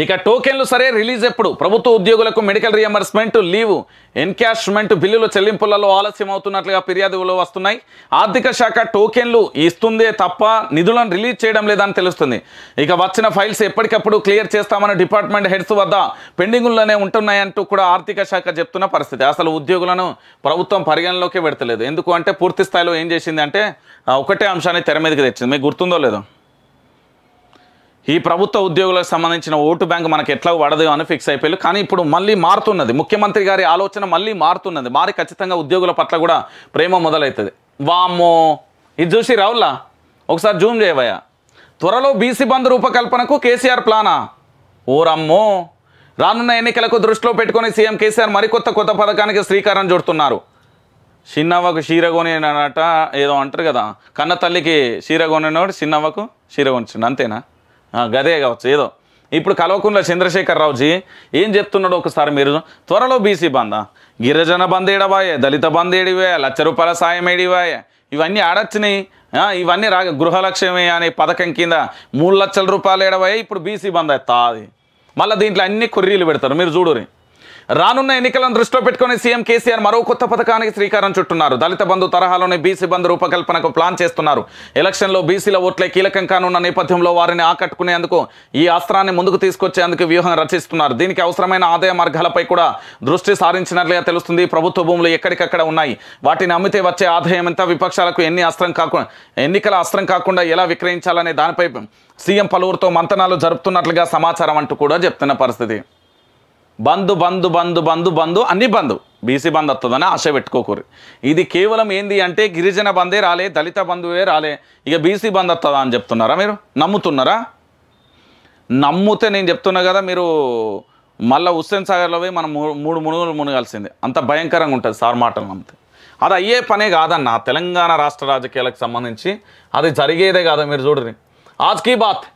ఇక టోకెన్లు సరే రిలీజ్ ఎప్పుడు ప్రభుత్వ ఉద్యోగులకు మెడికల్ రియంబర్స్మెంట్ లీవ్ ఎన్కాష్మెంట్ బిల్లుల చెల్లింపులలో ఆలస్యం అవుతున్నట్లుగా ఫిర్యాదులు వస్తున్నాయి ఆర్థిక శాఖ టోకెన్లు ఇస్తుందే తప్ప నిధులను రిలీజ్ చేయడం లేదని తెలుస్తుంది ఇక వచ్చిన ఫైల్స్ ఎప్పటికప్పుడు క్లియర్ చేస్తామని డిపార్ట్మెంట్ హెడ్స్ వద్ద పెండింగుల్లోనే ఉంటున్నాయంటూ కూడా ఆర్థిక శాఖ చెప్తున్న పరిస్థితి అసలు ఉద్యోగులను ప్రభుత్వం పరిగణలోకి పెడతలేదు ఎందుకు అంటే పూర్తి స్థాయిలో ఏం చేసింది అంటే ఒకటే అంశాన్ని తెర మీదకి తెచ్చింది మీకు గుర్తుందో లేదో ఈ ప్రభుత్వ ఉద్యోగులకు సంబంధించిన ఓటు బ్యాంక్ మనకు ఎట్లా పడదు అని ఫిక్స్ అయిపోయారు కానీ ఇప్పుడు మళ్ళీ మారుతున్నది ముఖ్యమంత్రి గారి ఆలోచన మళ్ళీ మారుతున్నది మారి ఖచ్చితంగా ఉద్యోగుల పట్ల కూడా ప్రేమ మొదలవుతుంది వామ్మో ఇది చూసి రావులా ఒకసారి జూమ్ చేయవయ్యా త్వరలో బీసీ బంద్ రూపకల్పనకు కేసీఆర్ ప్లానా ఓరమ్మో రానున్న ఎన్నికలకు దృష్టిలో పెట్టుకుని సీఎం కేసీఆర్ మరికొత్త కొత్త పథకానికి శ్రీకారం చుడుతున్నారు చిన్నవ్వకు చీరగొని అనట ఏదో అంటారు కదా కన్న తల్లికి చీరగొనినోడు చిన్నవ్వకు చీరగొనిచిండు అంతేనా గదే కావచ్చు ఏదో ఇప్పుడు కల్వకుంట్ల చంద్రశేఖర్ రావుజీ ఏం చెప్తున్నాడు ఒకసారి మీరు త్వరలో బీసీ బంద గిరిజన బంద్ ఏడవాయే దళిత బంద్ ఏడివాయే లక్ష రూపాయల సాయం ఏడివాయే ఇవన్నీ ఆడచ్చినాయి ఇవన్నీ రా గృహలక్ష్యమే అనే పథకం కింద మూడు లక్షల రూపాయలు ఏడవాయే ఇప్పుడు బీసీ బంద్ అవుతుంది మళ్ళీ దీంట్లో అన్ని కొర్రీలు పెడతారు మీరు చూడరు రానున్న ఎన్నికలను దృష్టిలో పెట్టుకుని సీఎం కేసీఆర్ మరో కొత్త పథకానికి శ్రీకారం చుట్టున్నారు దళిత బంధు తరహాలోనే బీసీ బంధు రూపకల్పనకు ప్లాన్ చేస్తున్నారు ఎలక్షన్లో బీసీల ఓట్లే కీలకం కానున్న నేపథ్యంలో వారిని ఆకట్టుకునేందుకు ఈ అస్త్రాన్ని ముందుకు తీసుకొచ్చేందుకు వ్యూహం రచిస్తున్నారు దీనికి అవసరమైన ఆదాయ మార్గాలపై కూడా దృష్టి సారించినట్లుగా తెలుస్తుంది ప్రభుత్వ భూములు ఎక్కడికక్కడ ఉన్నాయి వాటిని అమ్మితే వచ్చే ఆదాయం ఎంత విపక్షాలకు ఎన్ని అస్త్రం కాకుండా ఎన్నికల అస్త్రం కాకుండా ఎలా విక్రయించాలనే దానిపై సీఎం పలువురితో మంతనాలు జరుపుతున్నట్లుగా సమాచారం అంటూ కూడా చెప్తున్న పరిస్థితి బంధు బంధు బంధు బంధు బంధు అన్ని బంధు బీసీ బంద్ వస్తుందని ఆశ పెట్టుకోకూరు ఇది కేవలం ఏంది అంటే గిరిజన బందే రాలే దళిత బంధువే రాలే ఇక బీసీ బంద్ వస్తుందా అని చెప్తున్నారా మీరు నమ్ముతున్నారా నమ్మితే నేను చెప్తున్నా కదా మీరు మళ్ళీ హుస్సేన్ సాగర్లో పోయి మనం మూడు మునుగులు మునగాల్సింది అంత భయంకరంగా ఉంటుంది సార్ మాటలు నమ్మితే అది అయ్యే పనే కాదన్న తెలంగాణ రాష్ట్ర రాజకీయాలకు సంబంధించి అది జరిగేదే కాదు మీరు చూడరి ఆజ్కీ బాత్